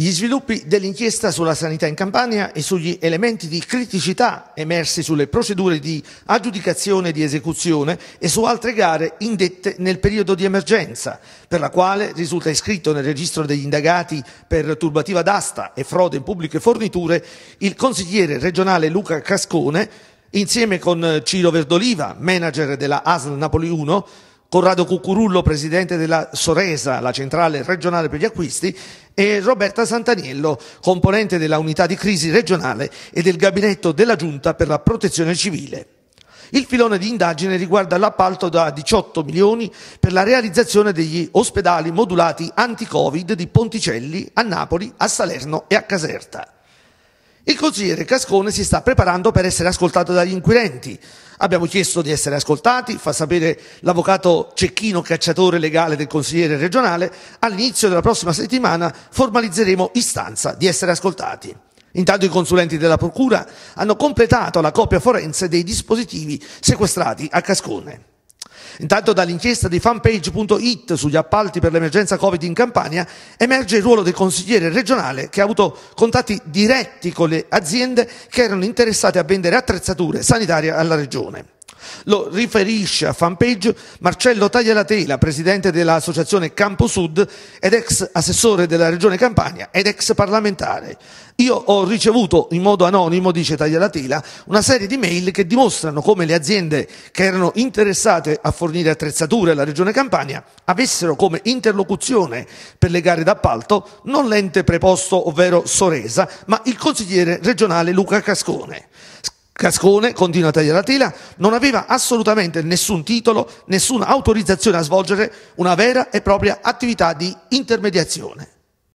Gli sviluppi dell'inchiesta sulla sanità in Campania e sugli elementi di criticità emersi sulle procedure di aggiudicazione e di esecuzione e su altre gare indette nel periodo di emergenza, per la quale risulta iscritto nel registro degli indagati per turbativa d'asta e frode in pubbliche forniture il consigliere regionale Luca Cascone, insieme con Ciro Verdoliva, manager della ASL Napoli 1, Corrado Cucurullo, presidente della Soresa, la centrale regionale per gli acquisti, e Roberta Santaniello, componente della unità di crisi regionale e del gabinetto della Giunta per la protezione civile. Il filone di indagine riguarda l'appalto da 18 milioni per la realizzazione degli ospedali modulati anti-Covid di Ponticelli, a Napoli, a Salerno e a Caserta. Il consigliere Cascone si sta preparando per essere ascoltato dagli inquirenti, Abbiamo chiesto di essere ascoltati, fa sapere l'avvocato Cecchino, cacciatore legale del consigliere regionale. All'inizio della prossima settimana formalizzeremo istanza di essere ascoltati. Intanto i consulenti della Procura hanno completato la copia forense dei dispositivi sequestrati a Cascone. Intanto dall'inchiesta di fanpage.it sugli appalti per l'emergenza Covid in Campania emerge il ruolo del consigliere regionale che ha avuto contatti diretti con le aziende che erano interessate a vendere attrezzature sanitarie alla regione. Lo riferisce a fanpage Marcello Taglialatela, presidente dell'associazione Campo Sud ed ex assessore della regione Campania ed ex parlamentare. Io ho ricevuto in modo anonimo, dice Taglialatela, una serie di mail che dimostrano come le aziende che erano interessate a fornire attrezzature alla regione Campania avessero come interlocuzione per le gare d'appalto non l'ente preposto, ovvero Soresa, ma il consigliere regionale Luca Cascone. Cascone continua a tagliare la tela, non aveva assolutamente nessun titolo, nessuna autorizzazione a svolgere una vera e propria attività di intermediazione.